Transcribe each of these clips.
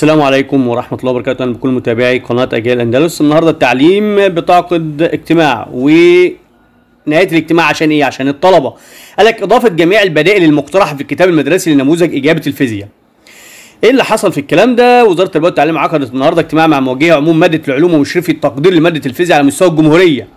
السلام عليكم ورحمة الله وبركاته أهلا بكل متابعي قناة أجيال أندلس النهاردة التعليم بتعقد اجتماع ونهاية الاجتماع عشان إيه؟ عشان الطلبة قال لك إضافة جميع البدائل المقترحة في الكتاب المدرسي لنموذج إجابة الفيزياء ايه اللي حصل في الكلام ده وزاره التربيه والتعليم عقدت النهارده اجتماع مع موجهي عموم ماده العلوم ومشرفي التقدير لماده الفيزياء على مستوى الجمهوريه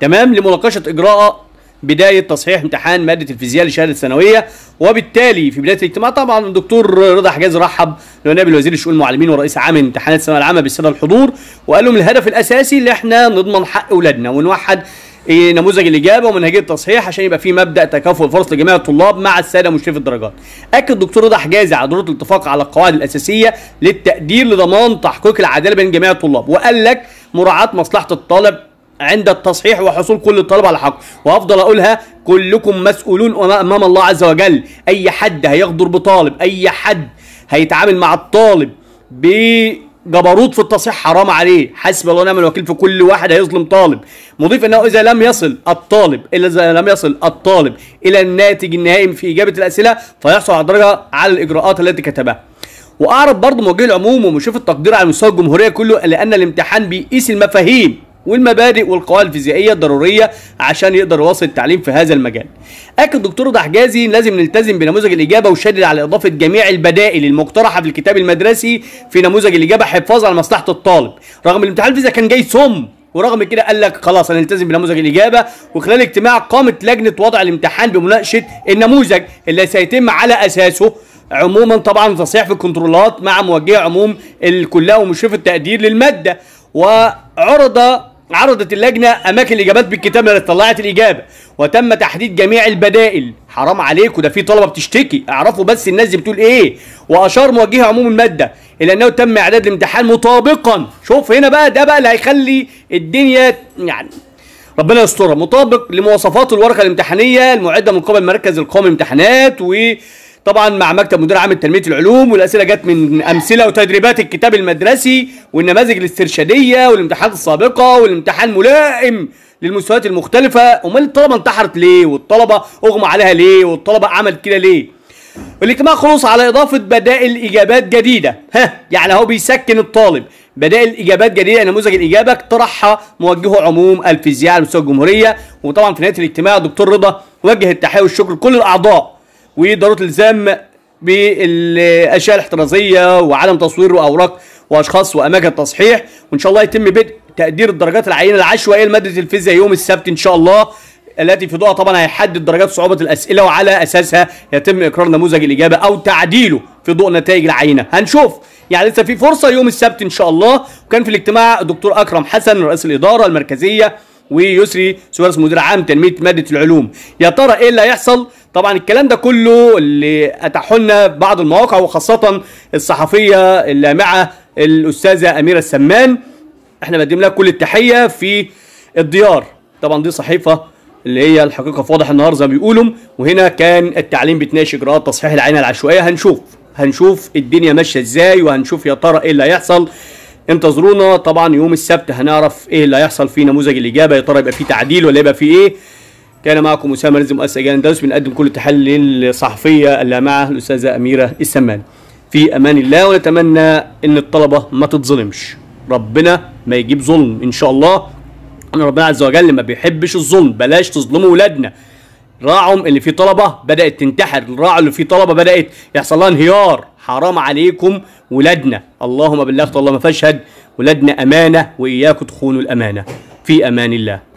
تمام لمناقشه اجراء بدايه تصحيح امتحان ماده الفيزياء لشهاده الثانوية وبالتالي في بدايه الاجتماع طبعا الدكتور رضا حجاز رحب نائب الوزير لشؤون المعلمين ورئيس عام امتحانات الثانويه العامه بالساده الحضور وقال لهم الهدف الاساسي اللي احنا نضمن حق اولادنا ونوحد إيه نموذج الاجابه ومنهجيه التصحيح عشان يبقى في مبدا تكافؤ الفرص لجميع الطلاب مع الساده مشرفي الدرجات. اكد دكتور رضا حجازي على ضروره الاتفاق على القواعد الاساسيه للتقدير لضمان تحقيق العداله بين جميع الطلاب وقال لك مراعاه مصلحه الطالب عند التصحيح وحصول كل الطلبة على حق وهفضل أقولها كلكم مسؤولون أمام الله عز وجل أي حد هيغدر بطالب أي حد هيتعامل مع الطالب بجبروت في التصحيح حرام عليه حسب الله ونعم الوكيل في كل واحد هيظلم طالب مضيف انه اذا لم يصل الطالب الا اذا لم يصل الطالب الى الناتج النهائي في اجابه الاسئله فيحصل على درجه على الاجراءات التي كتبها واعرف برضه موجه العموم ومشرف التقدير على مستوى الجمهوريه كله لان الامتحان بيقيس المفاهيم والمبادئ والقواعد الفيزيائيه الضروريه عشان يقدر يواصل التعليم في هذا المجال. اكد دكتور وضح جازي لازم نلتزم بنموذج الاجابه وشدد على اضافه جميع البدائل المقترحه في الكتاب المدرسي في نموذج الاجابه حفاظا على مصلحه الطالب، رغم الامتحان الفيزياء كان جاي سم ورغم كده قال لك خلاص هنلتزم بنموذج الاجابه وخلال اجتماع قامت لجنه وضع الامتحان بمناقشه النموذج اللي سيتم على اساسه عموما طبعا تصحيح في الكنترولات مع موجهي عموم الكليه ومشرف التقدير للماده وعرض عرضت اللجنة أماكن الإجابات بالكتاب اللي طلعت الإجابة وتم تحديد جميع البدائل حرام عليكم ده في طلبة بتشتكي اعرفوا بس الناس دي بتقول إيه وأشار موجه عموم المادة إلى أنه تم إعداد الامتحان مطابقا شوف هنا بقى ده بقى اللي هيخلي الدنيا يعني ربنا يسترها مطابق لمواصفات الورقة الامتحانية المعدة من قبل المركز القومي للامتحانات و طبعا مع مكتب مدير عام تنميه العلوم والاسئله جت من امثله وتدريبات الكتاب المدرسي والنماذج الاسترشاديه والامتحانات السابقه والامتحان ملائم للمستويات المختلفه امال الطلبه انتحرت ليه والطلبه اغمى عليها ليه والطلبه عملت كده ليه والاجتماع خلص على اضافه بدائل اجابات جديده ها يعني هو بيسكن الطالب بدائل اجابات جديده نموذج الاجابه اقترحها موجهه عموم الفيزياء على مستوى الجمهوريه وطبعا في نهايه الاجتماع دكتور رضا وجه التحيه والشكر لكل الاعضاء وضروره الالتزام بالاشياء الاحترازيه وعدم تصوير واوراق واشخاص واماكن تصحيح وان شاء الله يتم بدء تقدير الدرجات العينه العشوائيه لماده الفيزياء يوم السبت ان شاء الله التي في ضوءها طبعا هيحدد درجات صعوبه الاسئله وعلى اساسها يتم اقرار نموذج الاجابه او تعديله في ضوء نتائج العينه هنشوف يعني لسه في فرصه يوم السبت ان شاء الله وكان في الاجتماع الدكتور اكرم حسن رئيس الاداره المركزيه ويسري سوارس مدير عام تنميه ماده العلوم يا ترى ايه اللي هيحصل طبعا الكلام ده كله اللي اتاحه بعض المواقع وخاصه الصحفيه اللامعه الاستاذه اميره السمان احنا بنقدم لها كل التحيه في الديار طبعا دي صحيفه اللي هي الحقيقه في واضح النهار زي ما بيقولوا وهنا كان التعليم بتناقش اجراءات تصحيح العين العشوائيه هنشوف هنشوف الدنيا ماشيه ازاي وهنشوف يا ترى ايه اللي هيحصل انتظرونا طبعا يوم السبت هنعرف ايه اللي هيحصل في نموذج الاجابه يا ترى يبقى في تعديل ولا يبقى في ايه كان معكم أسامة نزل مؤسسة جان داوس بنقدم كل التحليل الصحفية اللامعة الأستاذة أميرة السمان في أمان الله ونتمنى إن الطلبة ما تتظلمش ربنا ما يجيب ظلم إن شاء الله ربنا عز وجل ما بيحبش الظلم بلاش تظلموا ولادنا راعهم اللي فيه طلبه بدات تنتحر راعوا اللي فيه طلبه بدات يحصل لها انهيار حرام عليكم ولادنا اللهم بالله اللهم فاشهد ولادنا امانه واياكم تخونوا الامانه في امان الله